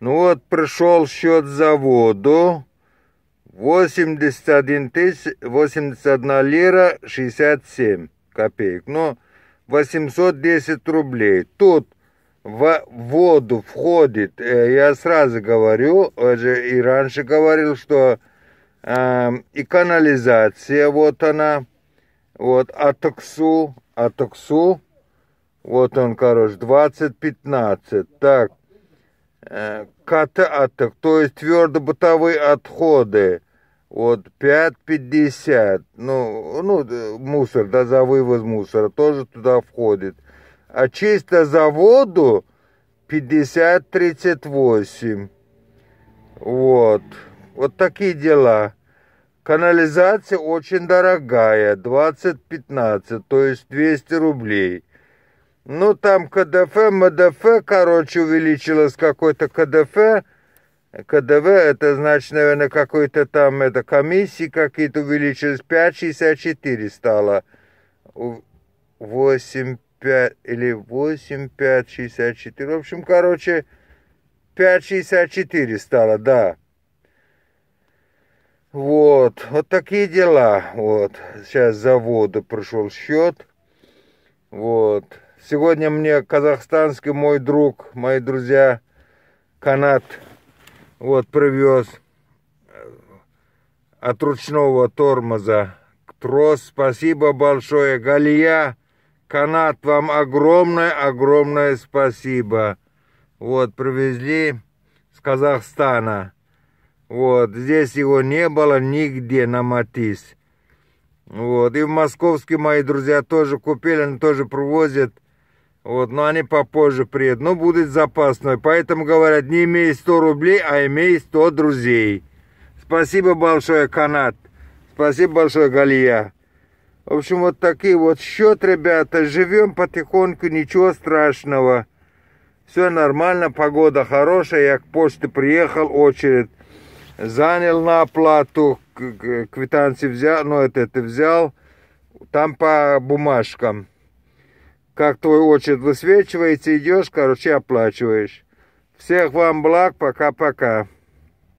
Ну вот, пришел счет за воду. 81 тысяч, 81 лира 67 копеек. Ну, 810 рублей. Тут в воду входит, э, я сразу говорю, уже и раньше говорил, что э, и канализация, вот она, вот Атаксу, Атаксу, вот он, короче, 20-15, так, Э, кататок, то есть твердо бытовые отходы, вот 5,50, ну, ну, э, мусор, да, за вывоз мусора тоже туда входит. А чисто за воду 50,38. Вот. Вот такие дела. Канализация очень дорогая, 20-15, то есть 200 рублей. Ну, там КДФ, МДФ, короче, увеличилось какой-то КДФ. КДВ, это значит, наверное, какой-то там, это комиссии какие-то увеличились. 5,64 стало. 8, 5, или 8, 5, 64. В общем, короче, 5,64 стало, да. Вот, вот такие дела. Вот, сейчас завода прошел счет. Вот. Сегодня мне казахстанский мой друг, мои друзья, канат вот привез э, от ручного тормоза. Трос, спасибо большое. Галия, канат, вам огромное-огромное спасибо. Вот, привезли с Казахстана. Вот, здесь его не было нигде на Матис. Вот, и в Московске мои друзья тоже купили, они тоже привозят. Вот, но они попозже приедут. Но ну, будет запасной. Поэтому говорят, не имей 100 рублей, а имей 100 друзей. Спасибо большое, Канат. Спасибо большое, Галия. В общем, вот такие вот счет, ребята. Живем потихоньку, ничего страшного. Все нормально, погода хорошая. Я к почте приехал, очередь. Занял на оплату, квитанции взял, ну это, это взял. Там по бумажкам. Как твой очередь высвечивается, идешь, короче, оплачиваешь. Всех вам благ, пока-пока.